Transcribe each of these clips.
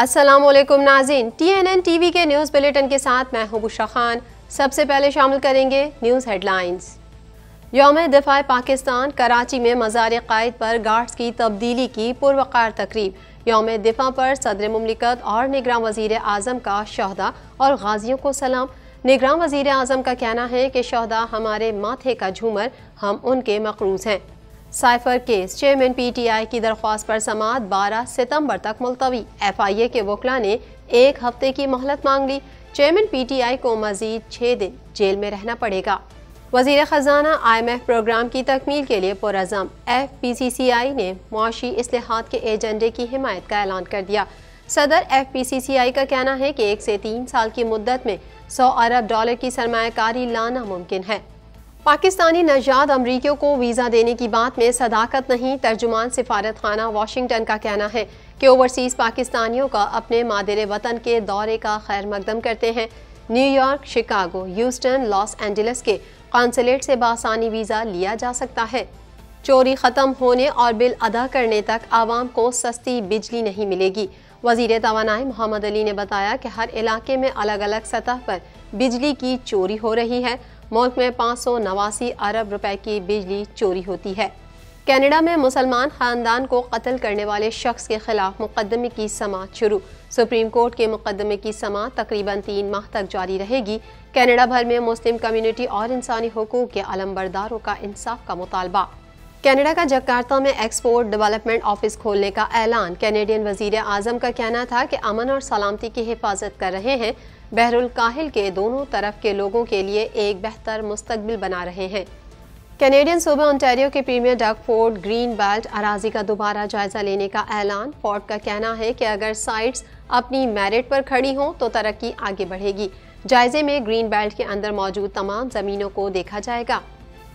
अस्सलाम वालेकुम N T V के न्यूज़ बुलेटिन के साथ मैं हूं बुशा खान सबसे पहले शामिल करेंगे न्यूज़ हेडलाइंस योम दिफा पाकिस्तान कराची में मज़ार कायद पर गार्ड्स की तब्दीली की पुरवकार तकरीब योम दिफा पर सदर ममलिकत और निगरान वजीर अजम का शहदा और गाजियों को सलाम निगरान वजीर अजम का कहना है कि शहदा हमारे माथे का झूमर हम उनके मकरूज हैं साइफर केस चेयरमैन पीटीआई की दरख्वास्त पर समात 12 सितंबर तक मुलतवी एफआईए के वकला ने एक हफ्ते की मोहलत मांग ली चेयरमैन पीटीआई को मजीद छः दिन जेल में रहना पड़ेगा वजीर खजाना आई एम एफ प्रोग्राम की तकमील के लिए पुरज़म एफ पी सी सी आई ने मुआशी असलाहत के एजेंडे की हिमायत का ऐलान कर दिया सदर एफ पी सी सी आई का कहना है कि एक से तीन साल की मुद्दत में सौ अरब डॉलर की सरमाकारी लाना मुमकिन है पाकिस्तानी नजाद अमरीकियों को वीज़ा देने की बात में सदाकत नहीं तर्जुमान सिफारत खाना वाशिंगटन का कहना है कि ओवरसीज़ पाकिस्तानियों का अपने मादिर वतन के दौरे का खैर मकदम करते हैं New York Chicago Houston Los Angeles के कौंसलेट से बासानी वीज़ा लिया जा सकता है चोरी ख़त्म होने और बिल अदा करने तक आवाम को सस्ती बिजली नहीं मिलेगी वजीर तोानाई मोहम्मद अली ने बताया कि हर इलाके में अलग अलग सतह पर बिजली की चोरी हो रही है मुल्क में पाँच अरब रुपए की बिजली चोरी होती है कनाडा में मुसलमान खानदान को कत्ल करने वाले शख्स के खिलाफ मुकदमे की समात शुरू सुप्रीम कोर्ट के मुकदमे की समात तकरीबन तीन माह तक जारी रहेगी कनाडा भर में मुस्लिम कम्युनिटी और इंसानी हकूक के अलमबरदारों का इंसाफ का मुतालबा कनाडा का जकार्ता में एक्सपोर्ट डेवलपमेंट ऑफिस खोलने का ऐलान कैनेडियन वजीर आजम का कहना था कि अमन और सलामती की हिफाजत कर रहे हैं बहरुल काहिल के दोनों तरफ के लोगों के लिए एक बेहतर मुस्तबिल बना रहे हैं कैनेडियन सूबा ऑनटेरियो के premier Doug Ford green belt अराजी का दोबारा जायजा लेने का ऐलान फोर्ड का कहना है कि अगर साइट्स अपनी मेरिट पर खड़ी हों तो तरक्की आगे बढ़ेगी जायजे में ग्रीन बेल्ट के अंदर मौजूद तमाम ज़मीनों को देखा जाएगा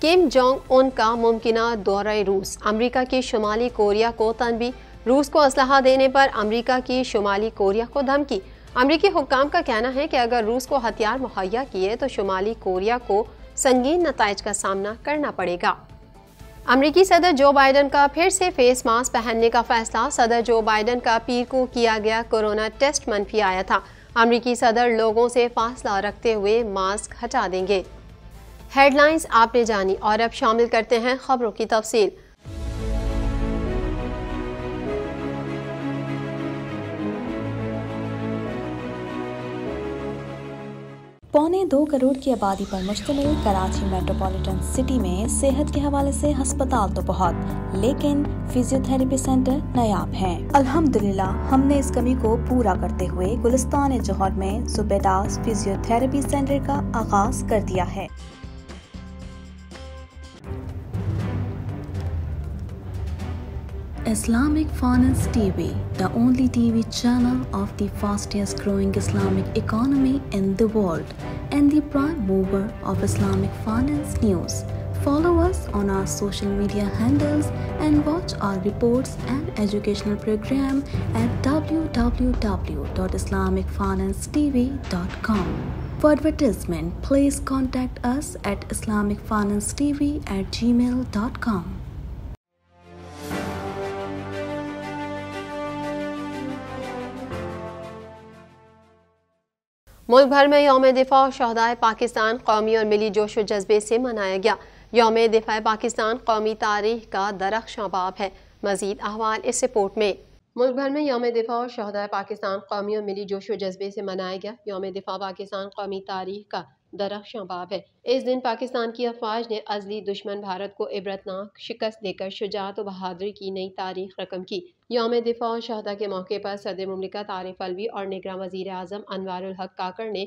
किम जोंग उन का मुमकिन दौरा रूस अमरीका की शुमाली कोरिया को तनबी रूस को असलाह देने पर अमरीका की शुमाली कोरिया को धमकी अमरीकी हुकाम का कहना है कि अगर रूस को हथियार मुहैया किए तो शुमाली कोरिया को संगीन नतज का सामना करना पड़ेगा अमरीकी सदर जो बाइडन का फिर से फेस मास्क पहनने का फैसला सदर जो बाइडन का पीर को किया गया कोरोना टेस्ट मनफी आया था अमरीकी सदर लोगों से फासला रखते हुए मास्क हटा देंगे हेडलाइंस आपने जानी और अब शामिल करते हैं खबरों की तफसील पौने दो करोड़ की आबादी पर मुश्तमिल कराची मेट्रोपॉलिटन सिटी में सेहत के हवाले से अस्पताल तो बहुत लेकिन फिजियोथेरेपी सेंटर नायाब हैं। अल्हम्दुलिल्लाह हमने इस कमी को पूरा करते हुए गुलस्तान जौहर में जुबेदास फिजियोथेरेपी सेंटर का आगाज कर दिया है Islamic Finance TV, the only TV channel of the fastest growing Islamic economy in the world and the prime mover of Islamic finance news. Follow us on our social media handles and watch our reports and educational program at www.islamicfinancetv.com. For advertisement, please contact us at islamicfinancetv at gmail.com. मुल्क भर में योम दिफा और शहदाय पाकिस्तान कौमी और मिली जोश व जज्बे से मनाया गया योम दिफा पाकिस्तान कौमी तारीख का दरख शबाब है मजीद अहवाल इस रिपोर्ट में मुल्क भर में योम दिफा और शहदाय पाकिस्तान कौमी और मिली जोश व जज्बे से मनाया गया योम दिफा पाकिस्तान कौमी तारीख का दरख शबाब है इस दिन पाकिस्तान की अफवाज ने अजली दुश्मन भारत को इबरतनाक शिकस्त देकर शुजात व बहादरी की नई तारीख रकम की योम दिफा और शहदा के मौके पर सदर ममलिका आरिफ अलवी और निगरान वजीर अजम अनवर हक काकर ने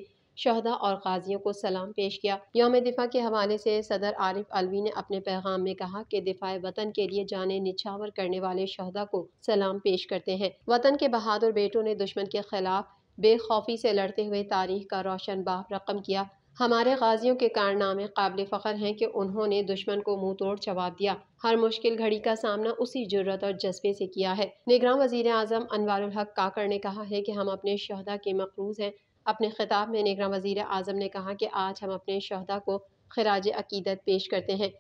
शहदा और काजियों को सलाम पेश किया योम दिफा के हवाले से सदर आरिफ अलवी ने अपने पैगाम में कहा कि दिफा वतन के लिए जाने निछावर करने वाले शहदा को सलाम पेश करते हैं वतन के बहादुर बेटों ने दुश्मन के खिलाफ बेखौफी से लड़ते हुए तारीख का रोशन बाप रकम किया हमारे गाजियों के कारनामे काबिल फ़ख्र हैं कि उन्होंने दुश्मन को मुंह तोड़ जवाब दिया हर मुश्किल घड़ी का सामना उसी ज़रूरत और जज्बे से किया है निगरान वजीर अजम अनवर हक काकड़ ने कहा है कि हम अपने शहदा के मकरूज हैं अपने खिताब में निगरान वजीर अजम ने कहा कि आज हम अपने शहदा को खराज अकीदत पेश करते हैं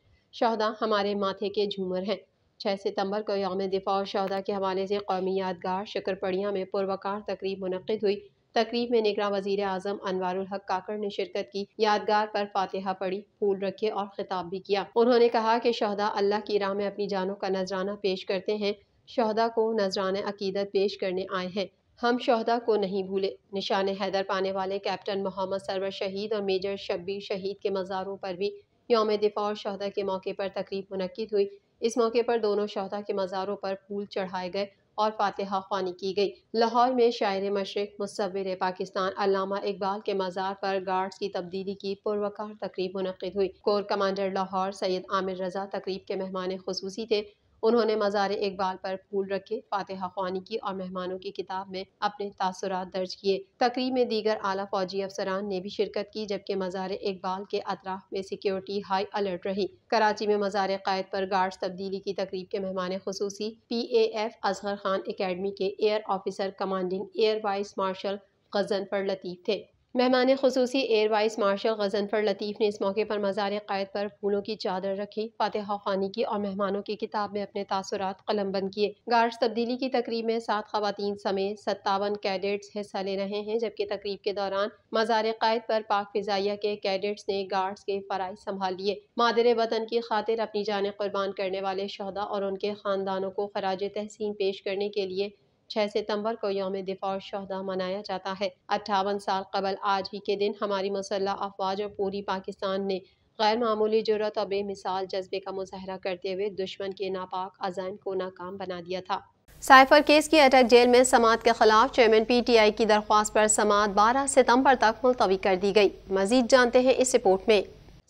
शहदा हमारे माथे के झूमर हैं छः सितम्बर को योम दिफा और शहदा के हवाले से कौमी यादगार शकरपड़िया में पुरवकार तकरीब मनद हुई तकरीब में निगरान वजीर अजम अनवारुल हक काकड़ ने शिरकत की यादगार पर फातिहा पढ़ी फूल रखे और खिताब भी किया उन्होंने कहा कि शहदा अल्लाह की राह में अपनी जानों का नजराना पेश करते हैं शहदा को नजराना अकीदत पेश करने आए हैं हम शहदा को नहीं भूले निशान हैदर पाने वाले कैप्टन मोहम्मद सरवर शहीद और मेजर शब्बीर शहीद के मज़ारों पर भी योम दिफा और शहदा के मौके पर तकरीब मनद हुई इस मौके पर दोनों शहदा के मज़ारों पर फूल चढ़ाए गए और फातहा खानी की गई लाहौर में शायर मशरक मुसविर पाकिस्तान अलामा इकबाल के मज़ार पर गार्ड्स की तब्दीली की पुरवकार तकरीब मुनद हुई कोर कमांडर लाहौर सैयद आमिर रजा तकरीब के मेहमान खसूसी थे उन्होंने मज़ार इकबाल पर फूल रखे फातहा खानी की और मेहमानों की किताब में अपने तासरात दर्ज किए तकरीब में दीगर आला फौजी अफसरान ने भी शिरकत की जबकि मज़ार इकबाल के अतराफ में सिक्योरिटी हाई अलर्ट रही कराची में मज़ार क़ायद पर गार्ड्स तब्दीली की तकरीब के मेहमान खसूसी P A F Azhar Khan academy के air officer commanding air vice marshal Ghazanfar Latif थे मेहमान खसूसी air vice marshal Ghazanfar Latif ने इस मौके पर मज़ार क़ायद पर फूलों की चादर रखी फातहा खानी की और मेहमानों की किताब में अपने कलम कलमबंद किए गार्ड्स तब्दीली की तकरीब में सात खवतिन समेत सत्तावन कैडेट्स हिस्सा ले रहे हैं जबकि तकरीब के दौरान मज़ार क़ायद पर पाक फ़िज़ाइया के कैडेट्स ने गार्ड्स के फ़राज़ संभाल लिए मादर वतन की खातिर अपनी जान कुर्बान करने वाले शहदा और उनके ख़ानदानों को खराज तहसीन पेश करने के लिए छह सितम्बर को योम दिफा और शहदा मनाया जाता है अट्ठावन साल कबल आज ही के दिन हमारी मुसल्ह अफवाज और पूरी पाकिस्तान ने गैर मामूली जरूरत और बेमिसाल जज्बे का मुजाहरा करते हुए दुश्मन के नापाक अजान को नाकाम बना दिया था साइफर केस की अटक जेल में समात के खिलाफ चेयरमैन पीटीआई की दरख्वास्त पर समात 12 सितंबर तक मुलतवी कर दी गई मजीद जानते हैं इस रिपोर्ट में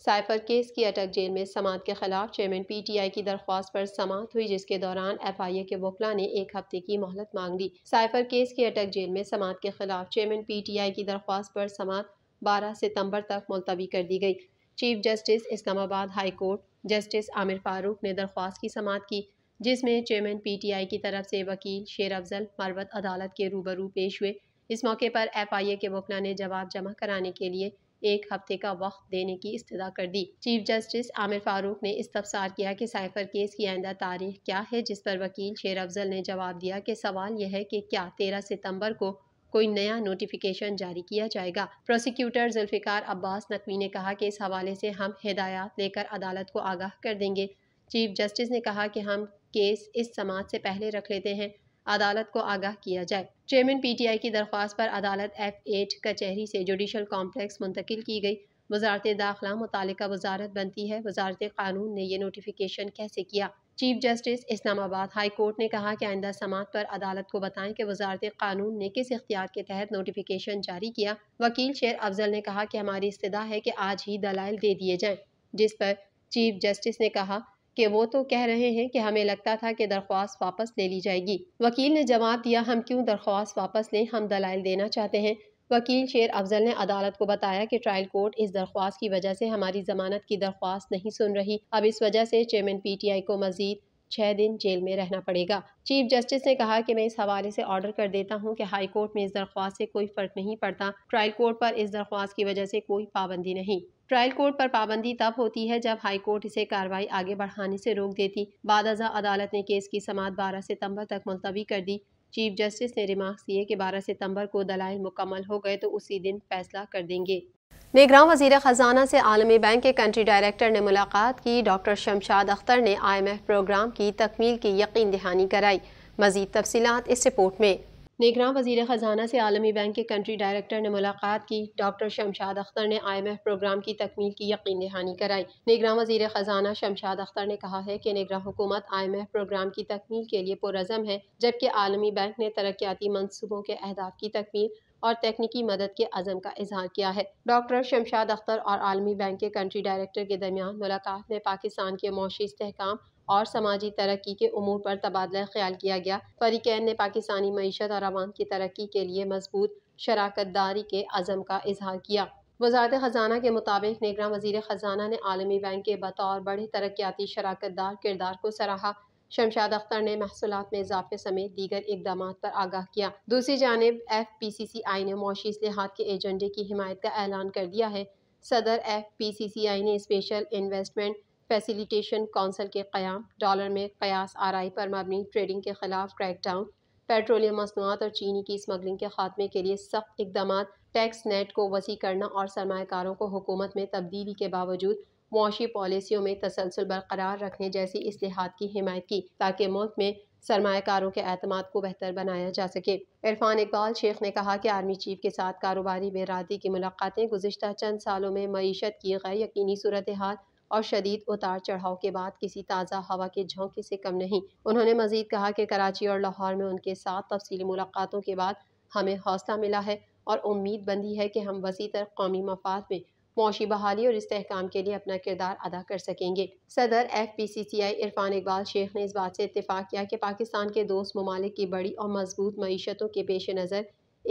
साइफर केस की अटक जेल में समात के खिलाफ चेयरमैन पीटीआई की दरख्वास्त पर समात हुई जिसके दौरान एफआईए के वकला ने एक हफ्ते की मोहलत मांग ली साइफर केस की अटक जेल में समात के खिलाफ चेयरमैन पीटीआई की दरख्वास्त पर समात 12 सितंबर तक मुलतवी कर दी गई chief justice Islamabad high court justice Amir Farooq ने दरख्वास्त की समात की जिसमें चेयरमैन आई की तरफ से वकील शेर अफजल मरवत अदालत के रूबरू पेश हुए इस मौके पर ए के वकला ने जवाब जमा कराने के लिए एक हफ्ते का वक्त देने की इस्तः कर दी चीफ जस्टिस आमिर फारूक ने इस्तफसार किया कि साइफर केस की आइंदा तारीख क्या है जिस पर वकील शेर अफजल ने जवाब दिया कि सवाल यह है कि क्या तेरह सितम्बर को कोई नया नोटिफिकेशन जारी किया जाएगा प्रोसिक्यूटर जुल्फिकार अब्बास नकवी ने कहा कि इस हवाले से हम हिदायत लेकर अदालत को आगाह कर देंगे चीफ जस्टिस ने कहा कि हम केस इस समाज से पहले रख लेते हैं अदालत को आगाह किया जाए चेयरमैन पीटीआई की दरख्वास्त पर अदालत एफ एट कचहरी से जुडिशल कॉम्प्लेक्स मुंतकिल की गई वजारत दाखिला मुतल वजारत बनती है वजारत कानून ने यह नोटिफिकेशन कैसे किया chief justice Islamabad high court ने कहा कि आइंदा समात पर अदालत को बताएं कि वजारत कानून ने किस इख्तियार के तहत नोटिफिकेशन जारी किया वकील शेर अफजल ने कहा कि हमारी इस्तः है कि आज ही दलाइल दे दिए जाएं जिस पर चीफ जस्टिस ने कहा कि वो तो कह रहे हैं कि हमें लगता था कि दरख्वास्त वापस ले ली जाएगी वकील ने जवाब दिया हम क्यों दरख्वास्त वापस लें हम दलाइल देना चाहते हैं वकील शेर अफजल ने अदालत को बताया कि ट्रायल कोर्ट इस दरख्वास्त की वजह से हमारी जमानत की दरख्वास्त नहीं सुन रही अब इस वजह से चेयरमैन पीटीआई को मजीद छः दिन जेल में रहना पड़ेगा चीफ जस्टिस ने कहा कि मैं इस हवाले से ऑर्डर कर देता हूं कि हाई कोर्ट में इस दरख्वास्त से कोई फर्क नहीं पड़ता ट्रायल कोर्ट पर इस दरख्वास्त की वजह से कोई पाबंदी नहीं ट्रायल कोर्ट पर पाबंदी तब होती है जब हाई कोर्ट इसे कार्रवाई आगे बढ़ाने से रोक देती बादजा अदालत ने केस की समात 12 सितंबर तक मुलतवी कर दी चीफ जस्टिस ने रिमार्क दिए कि 12 सितंबर को दलाइल मुकम्मल हो गए तो उसी दिन फैसला कर देंगे निगरान वजीर ख़जाना से आलमी बैंक के कंट्री डायरेक्टर ने मुलाकात की डॉक्टर शमशाद अख्तर ने आई एम एफ प्रोग्राम की तकमील की यकीन दहानी कराई मजीद तफसीत इस रिपोर्ट में निगरान वजीर ख़जाना से आलमी बैंक के कंट्री डायरेक्टर ने मुलाकात की डॉक्टर शमशाद अख्तर ने आई एम एफ प्रोग्राम की तकमील की यकीन दहानी कराई निगरान वजीर ख़जाना शमशाद अख्तर ने कहा है कि निगरान हुकूमत आई एम एफ प्रोग्राम की तकमील के लिए पुरज़म है जबकि आलमी बैंक ने तरक्याती मनसूबों के अहदाफ की तकमील और तकनीकी मदद के अजम का इजहार किया है डॉक्टर शमशाद अख्तर और आलमी बैंक के कंट्री डायरेक्टर के दरमियान मुलाकात में पाकिस्तान के मौशी इसकाम और समाजी तरक्की के अमूर पर तबादला ख्याल किया गया फरीकैन ने पाकिस्तानी मीशत और आवाम की तरक्की के लिए मजबूत शराकत दारी के अज़म का इजहार किया वजारत ख़जाना के मुताबिक निगरान वजीर ख़जाना ने आलमी बैंक के बतौर बड़े तरक्याती शराकत दार किरदार को सराहा शमशाद अख्तर ने महसूलत में इजाफे समेत दीगर इकदाम पर आगाह किया दूसरी जानब एफ पी सी सी आई ने मौशी इसलिहात के एजेंडे की हिमायत का ऐलान कर दिया है सदर एफ पी सी सी आई ने स्पेशल इन्वेस्टमेंट फैसिलिटेशन कौंसल के क़्याम डॉलर में कयास आरई पर मबनी ट्रेडिंग के ख़िलाफ़ क्रैक डाउन पेट्रोलियम मसनूआत और चीनी की स्मगलिंग के खात्मे के लिए सख्त इकदाम टैक्स नेट को वसी करना और सरमाकारों को हुकूमत में तब्दीली के बावजूद मुआशी पॉलिसियों में तसलसल बरकरार रखने जैसी असलाहत की हिमायत की ताकि मुल्क में सरमाकारों के अहतम को बेहतर बनाया जा सके इरफान इकबाल शेख ने कहा कि आर्मी चीफ के साथ कारोबारी बेरादी की मुलाकातें गुजशत चंद सालों में मीशत की गैर यकीनी सूरत हाल और शदीद उतार चढ़ाव के बाद किसी ताज़ा हवा के झोंके से कम नहीं उन्होंने मजीद कहा कि कराची और लाहौर में उनके साथ तफसली मुलाकातों के बाद हमें हौसला मिला है और उम्मीद बंदी है कि हम वसी तर कौमी मफाद में मौशी बहाली और इसकाम के लिए अपना किरदार अदा कर सकेंगे सदर F P C C I Irfan Iqbal Sheikh ने इस बात से इतफाक़ किया कि पाकिस्तान के दोस्त ममालिक की बड़ी और मजबूत मीशतों के पेश नज़र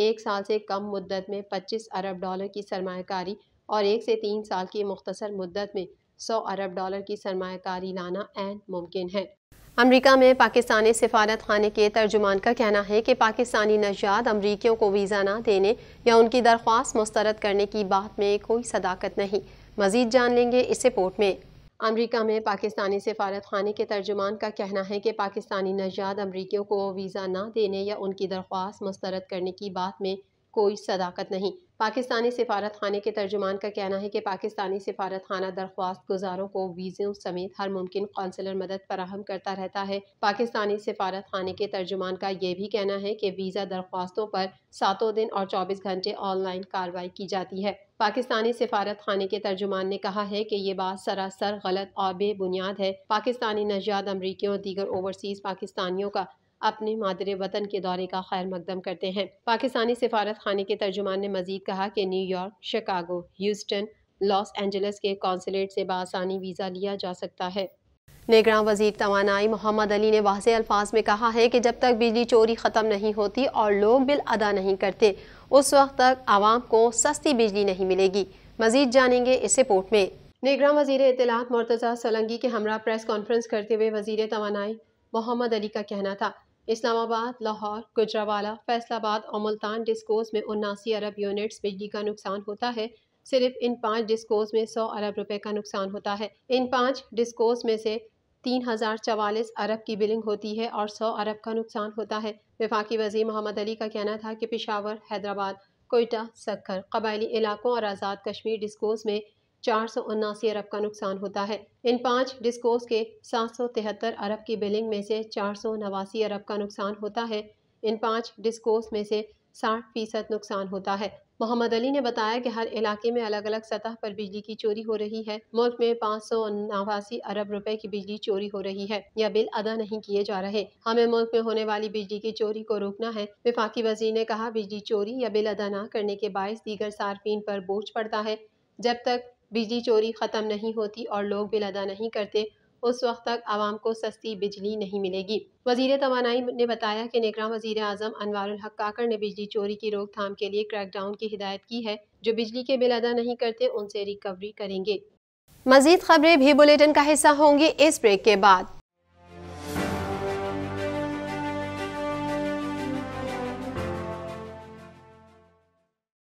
एक साल से कम मुद्दत में पच्चीस अरब डॉलर की सरमाकारी और एक से तीन साल की मुख्तर मुद्दत में सौ अरब डॉलर की सरमाकारी लाना एन मुमकिन है अमरीका में पाकिस्तानी सिफारत खाने के तर्जुमान का कहना है कि पाकिस्तानी नजात अमरीकियों को वीज़ा ना देने या उनकी दरख्वास्त मुस्तरद करने की बात में कोई सदाकत नहीं मजीद जान लेंगे इस रिपोर्ट में अमरीका में पाकिस्तानी सिफारत खाने के तर्जुमान का कहना है कि पाकिस्तानी नजात अमरीकियों को वीज़ा ना देने या उनकी दरख्वास्त मुस्तरद करने की बात में कोई सदाकत नहीं पाकिस्तानी सिफारत खाने के तर्जुमान का कहना है कि पाकिस्तानी सफारत खाना दरख्वास्त गुजारों को वीज़ों समेत हर मुमकिन कौंसलर मदद फराहम करता रहता है पाकिस्तानी सफ़ारत खाने के तर्जुमान का यह भी कहना है कि वीज़ा दरख्वास्तों पर सातों दिन और चौबीस घंटे ऑनलाइन कार्रवाई की जाती है पाकिस्तानी सफारत खाने के तर्जुमान ने कहा है कि ये बात सरासर गलत और बेबुनियाद है पाकिस्तानी नजाद अमरीकियों और दीगर ओवरसीज़ पाकिस्तानियों का अपने मादर वतन के दौरे का खैर मकदम करते हैं पाकिस्तानी सिफारत खाने के तर्जुमान ने मजीद कहा कि New York Chicago Houston Los Angeles के कौंसलेट से बसानी वीज़ा लिया जा सकता है निगरान वजीर तोानाई मोहम्मद अली ने वाज अल्फाज में कहा है कि जब तक बिजली चोरी ख़त्म नहीं होती और लोग बिल अदा नहीं करते उस वक्त तक आवाम को सस्ती बिजली नहीं मिलेगी मजीद जानेंगे इस रिपोर्ट में निगरान वजीर इतलात मुर्तज़ा सलंगी के हमरा प्रेस कॉन्फ्रेंस करते हुए वजीर तोानाई मोहम्मद अली का कहना था इस्लामाबाद लाहौर गुजरावाला फैसलाबाद और मुल्तान डिस्कोज में उन्नासी अरब यूनिट्स बिजली का नुकसान होता है सिर्फ इन पाँच डिस्कोज में सौ अरब रुपये का नुकसान होता है इन पाँच डिस्कोज में से तीन हज़ार चवालीस अरब की बिलिंग होती है और सौ अरब का नुकसान होता है विफाकी वजीर मोहम्मद अली का कहना था कि पिशावर हैदराबाद कोयटा सक्खर कबायली इलाकों और आज़ाद कश्मीर डिस्कोज में चार सौ उन्नासी अरब का नुकसान होता है इन पांच डिस्कोस के सात सौ तिहत्तर अरब की बिलिंग में से चार सौ नवासी अरब का नुकसान होता है इन पांच डिस्कोस में से साठ फीसद नुकसान होता है मोहम्मद अली ने बताया कि हर इलाके में अलग अलग सतह पर बिजली की चोरी हो रही है मुल्क में पाँच सौ नवासी अरब रुपए की बिजली चोरी हो रही है यह बिल अदा नहीं किए जा रहे हमें मुल्क में होने वाली बिजली की चोरी को रोकना है विफाकी वजीर ने कहा बिजली चोरी या बिल अदा न करने के बायस दीगर सार्फिन पर बोझ पड़ता है जब तक बिजली चोरी ख़त्म नहीं होती और लोग बिल अदा नहीं करते उस वक्त तक आवाम को सस्ती बिजली नहीं मिलेगी वजीर तोानाई ने बताया कि निगरान वजीर अजम अनवारक काकर ने बिजली चोरी की रोकथाम के लिए क्रैकडाउन की हिदायत की है जो बिजली के बिल अदा नहीं करते उनसे रिकवरी करेंगे मजीद खबरें भी बुलेटिन का हिस्सा होंगी इस ब्रेक के बाद